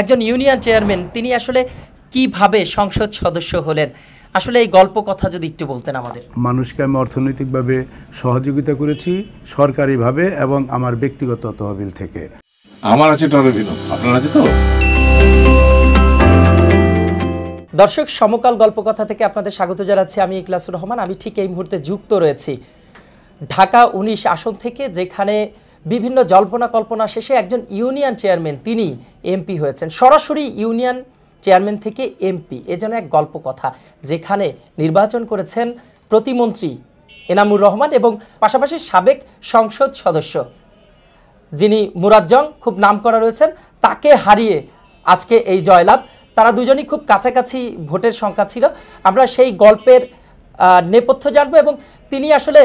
একজন union chairman তিনি আসলে কিভাবে সংসদ সদস্য হলেন আসলে এই গল্প কথা যদি একটু বলতেন আমাদের মানুষকে আমি অর্থনৈতিকভাবে সহযোগিতা করেছি সরকারিভাবে এবং আমার ব্যক্তিগত তহবিল থেকে আমার আছে আপনার আছে তো দর্শক সমকাল গল্প কথা থেকে আপনাদের স্বাগত জানাচ্ছি আমি ইকলাসুর রহমান আমি ঠিক এই মুহূর্তে যুক্ত রয়েছি ঢাকা উনিশ আসন থেকে যেখানে বিভিন্ন জল্পনা কল্পনা শেষে একজন ইউনিয়ন চেয়ারম্যান তিনি এমপি হয়েছেন সরাসরি ইউনিয়ন চেয়ারম্যান থেকে এমপি এ যেন এক গল্প কথা যেখানে নির্বাচন করেছেন প্রতিমন্ত্রী এনামুর রহমান এবং পাশাপাশি সাবেক সংসদ সদস্য যিনি মুরাজ্জং খুব নাম করা রয়েছেন তাকে হারিয়ে আজকে এই জয়লাভ তারা দুজনই খুব কাছাকাছি ভোটের সংখ্যা ছিল আমরা সেই গল্পের নেপথ্য জানবো এবং তিনি আসলে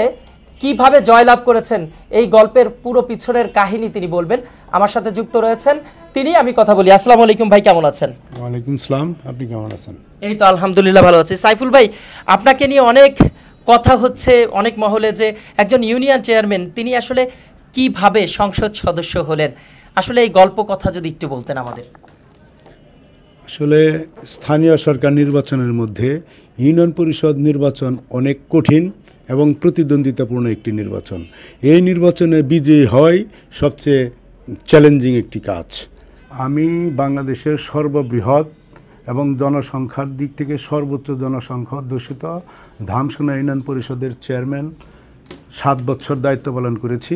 কিভাবে জয়লাভ করেছেন এই গল্পের পুরো পিছনের কাহিনী তিনি বলবেন আমার সাথে যুক্ত রয়েছেন তিনি আমি কথা বলি আসসালাম আলাইকুম ভাই কেমন আছেন ওয়ালাইকুম সালাম আপনি কেমন আছেন এই তো আলহামদুলিল্লাহ ভালো আছি সাইফুল ভাই আপনাকে নিয়ে অনেক কথা হচ্ছে অনেক মহলে যে একজন ইউনিয়ন চেয়ারম্যান তিনি আসলে কিভাবে সংসদ সদস্য হলেন আসলে এই গল্প কথা যদি একটু বলতেন আমাদের আসলে স্থানীয় সরকার নির্বাচনের মধ্যে ইউনিয়ন পরিষদ নির্বাচন অনেক কঠিন এবং প্রতিদ্বন্দ্বিতাপূর্ণ একটি নির্বাচন এই নির্বাচনে বিজয়ী হয় সবচেয়ে চ্যালেঞ্জিং একটি কাজ আমি বাংলাদেশের সর্ববৃহৎ এবং জনসংখ্যার দিক থেকে সর্বোচ্চ জনসংখ্যা অধ্যুষিত ধামসোনা ইউনিয়ন পরিষদের চেয়ারম্যান সাত বছর দায়িত্ব পালন করেছি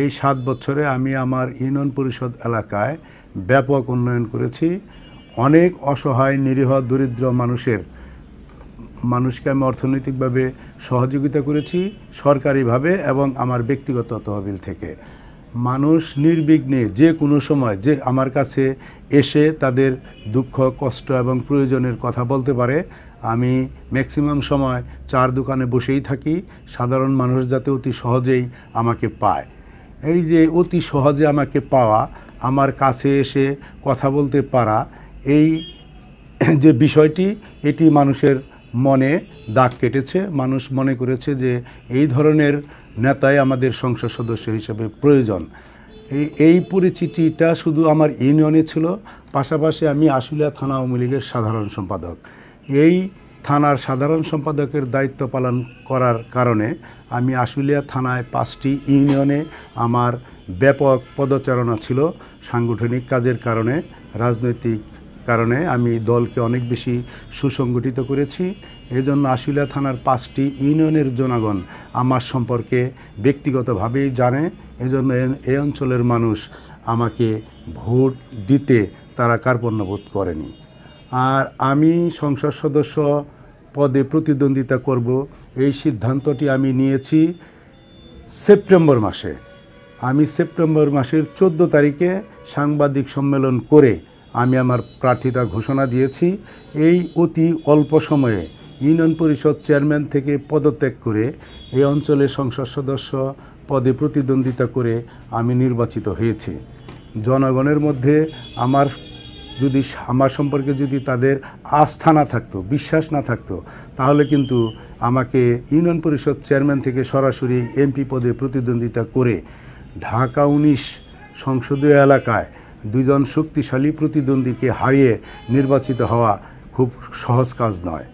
এই সাত বছরে আমি আমার ইউনিয়ন পরিষদ এলাকায় ব্যাপক উন্নয়ন করেছি অনেক অসহায় নিরীহ দরিদ্র মানুষের মানুষকে আমি অর্থনৈতিকভাবে সহযোগিতা করেছি সরকারিভাবে এবং আমার ব্যক্তিগত তহবিল থেকে মানুষ নির্বিঘ্নে যে কোনো সময় যে আমার কাছে এসে তাদের দুঃখ কষ্ট এবং প্রয়োজনের কথা বলতে পারে আমি ম্যাক্সিমাম সময় চার দোকানে বসেই থাকি সাধারণ মানুষ যাতে অতি সহজেই আমাকে পায় এই যে অতি সহজে আমাকে পাওয়া আমার কাছে এসে কথা বলতে পারা এই যে বিষয়টি এটি মানুষের মনে দাগ কেটেছে মানুষ মনে করেছে যে এই ধরনের নেতাই আমাদের সংসদ সদস্য হিসেবে প্রয়োজন এই এই পরিচিতিটা শুধু আমার ইউনিয়নে ছিল পাশাপাশি আমি আশুলিয়া থানা আওয়ামী লীগের সাধারণ সম্পাদক এই থানার সাধারণ সম্পাদকের দায়িত্ব পালন করার কারণে আমি আশুলিয়া থানায় পাঁচটি ইউনিয়নে আমার ব্যাপক পদচারণা ছিল সাংগঠনিক কাজের কারণে রাজনৈতিক কারণে আমি দলকে অনেক বেশি সুসংগঠিত করেছি এজন্য আশুলিয়া থানার পাঁচটি ইউনিয়নের জনগণ আমার সম্পর্কে ব্যক্তিগতভাবেই জানে এজন্য এ অঞ্চলের মানুষ আমাকে ভোট দিতে তারা কার্পণ্যবোধ করেনি আর আমি সংসদ সদস্য পদে প্রতিদ্বন্দ্বিতা করব এই সিদ্ধান্তটি আমি নিয়েছি সেপ্টেম্বর মাসে আমি সেপ্টেম্বর মাসের চোদ্দ তারিখে সাংবাদিক সম্মেলন করে আমি আমার প্রার্থিতা ঘোষণা দিয়েছি এই অতি অল্প সময়ে ইউনিয়ন পরিষদ চেয়ারম্যান থেকে পদত্যাগ করে এই অঞ্চলের সংসদ সদস্য পদে প্রতিদ্বন্দ্বিতা করে আমি নির্বাচিত হয়েছি জনগণের মধ্যে আমার যদি আমার সম্পর্কে যদি তাদের আস্থা না থাকতো বিশ্বাস না থাকতো তাহলে কিন্তু আমাকে ইউনিয়ন পরিষদ চেয়ারম্যান থেকে সরাসরি এমপি পদে প্রতিদ্বন্দ্বিতা করে ঢাকা উনিশ সংসদীয় এলাকায় দুজন শক্তিশালী প্রতিদ্বন্দ্বীকে হারিয়ে নির্বাচিত হওয়া খুব সহজ কাজ নয়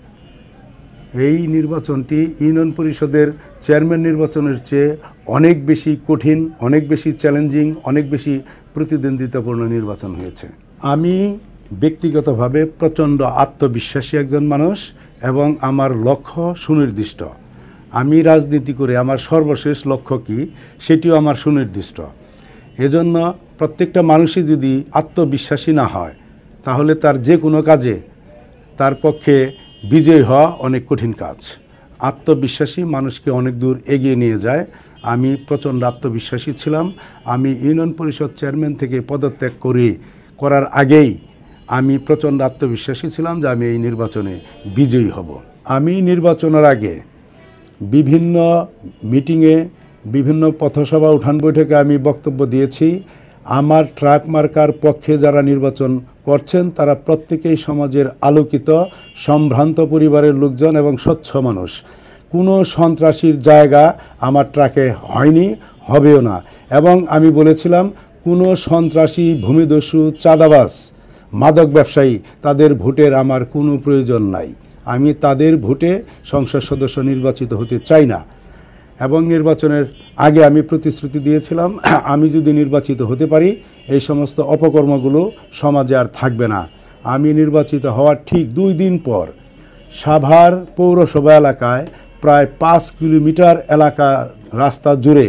এই নির্বাচনটি ইউনিয়ন পরিষদের চেয়ারম্যান নির্বাচনের চেয়ে অনেক বেশি কঠিন অনেক বেশি চ্যালেঞ্জিং অনেক বেশি প্রতিদ্বন্দ্বিতাপূর্ণ নির্বাচন হয়েছে আমি ব্যক্তিগতভাবে প্রচণ্ড আত্মবিশ্বাসী একজন মানুষ এবং আমার লক্ষ্য সুনির্দিষ্ট আমি রাজনীতি করে আমার সর্বশেষ লক্ষ্য কী সেটিও আমার সুনির্দিষ্ট এজন্য প্রত্যেকটা মানুষই যদি আত্মবিশ্বাসী না হয় তাহলে তার যে কোনো কাজে তার পক্ষে বিজয় হওয়া অনেক কঠিন কাজ আত্মবিশ্বাসী মানুষকে অনেক দূর এগিয়ে নিয়ে যায় আমি প্রচণ্ড আত্মবিশ্বাসী ছিলাম আমি ইউনিয়ন পরিষদ চেয়ারম্যান থেকে পদত্যাগ করি করার আগেই আমি প্রচণ্ড আত্মবিশ্বাসী ছিলাম যে আমি এই নির্বাচনে বিজয়ী হব আমি নির্বাচনের আগে বিভিন্ন মিটিংয়ে বিভিন্ন পথসভা উঠান বৈঠকে আমি বক্তব্য দিয়েছি আমার ট্রাক মার্কার পক্ষে যারা নির্বাচন করছেন তারা প্রত্যেকেই সমাজের আলোকিত সম্ভ্রান্ত পরিবারের লোকজন এবং স্বচ্ছ মানুষ কোনো সন্ত্রাসীর জায়গা আমার ট্রাকে হয়নি হবেও না এবং আমি বলেছিলাম কোনো সন্ত্রাসী ভূমিদস্যু চাঁদাবাস মাদক ব্যবসায়ী তাদের ভোটের আমার কোনো প্রয়োজন নাই আমি তাদের ভোটে সংসদ সদস্য নির্বাচিত হতে চাই না এবং নির্বাচনের আগে আমি প্রতিশ্রুতি দিয়েছিলাম আমি যদি নির্বাচিত হতে পারি এই সমস্ত অপকর্মগুলো সমাজে আর থাকবে না আমি নির্বাচিত হওয়ার ঠিক দুই দিন পর সাভার পৌরসভা এলাকায় প্রায় পাঁচ কিলোমিটার এলাকা রাস্তা জুড়ে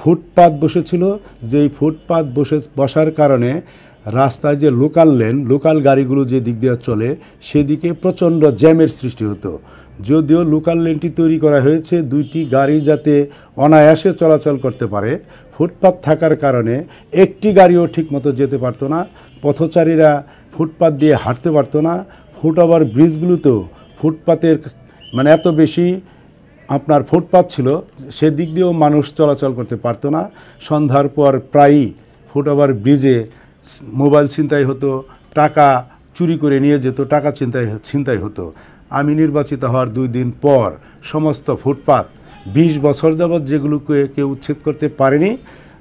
ফুটপাত বসেছিল যেই ফুটপাত বসে বসার কারণে রাস্তায় যে লোকাল লেন লোকাল গাড়িগুলো যে দিক দিয়ে চলে সেদিকে প্রচণ্ড জ্যামের সৃষ্টি হতো যদিও লোকাল লেনটি তৈরি করা হয়েছে দুইটি গাড়ি যাতে অনায়াসে চলাচল করতে পারে ফুটপাত থাকার কারণে একটি গাড়িও ঠিকমতো যেতে পারতো না পথচারীরা ফুটপাত দিয়ে হাঁটতে পারতো না ফুটওভার ব্রিজগুলোতেও ফুটপাতের মানে এত বেশি আপনার ফুটপাত ছিল সেদিক দিয়েও মানুষ চলাচল করতে পারতো না সন্ধ্যার পর প্রায়ই ফুটওভার ব্রিজে মোবাইল ছিনতাই হতো টাকা চুরি করে নিয়ে যেত টাকা ছিনতাই ছিনতাই হতো আমি নির্বাচিত হওয়ার দুই দিন পর সমস্ত ফুটপাত ২০ বছর যাবৎ যেগুলোকে কেউ উচ্ছেদ করতে পারেনি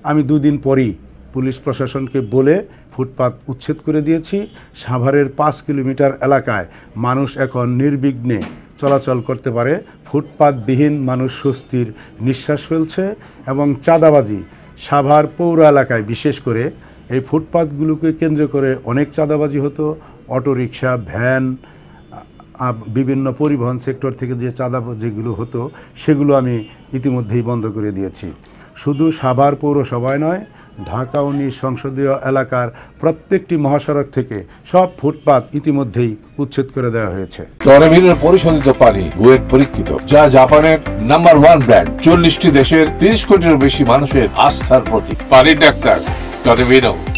আমি দুদিন পরই পুলিশ প্রশাসনকে বলে ফুটপাত উচ্ছেদ করে দিয়েছি সাভারের পাঁচ কিলোমিটার এলাকায় মানুষ এখন নির্বিঘ্নে চলাচল করতে পারে ফুটপাতবিহীন মানুষ স্বস্তির নিঃশ্বাস ফেলছে এবং চাঁদাবাজি সাভার পৌর এলাকায় বিশেষ করে এই ফুটপাতগুলোকে কেন্দ্র করে অনেক চাঁদাবাজি হতো অটোরিকশা ভ্যান বিভিন্ন পরিবহন সেক্টর থেকে যে চাঁদা যেগুলো হতো সেগুলো আমি ইতিমধ্যেই বন্ধ করে দিয়েছি শুধু সাভার পৌরসভায় নয় ঢাকা উনিশ সংসদীয় এলাকার প্রত্যেকটি মহাসড়ক থেকে সব ফুটপাত ইতিমধ্যেই উচ্ছেদ করে দেওয়া হয়েছে তরমিনের পরিশোধিত পানি বুয়েট পরীক্ষিত যা জাপানের নাম্বার ওয়ান ব্র্যান্ড চল্লিশটি দেশের তিরিশ কোটিরও বেশি মানুষের আস্থার প্রতীক পানির ডাক্তার তরমিনও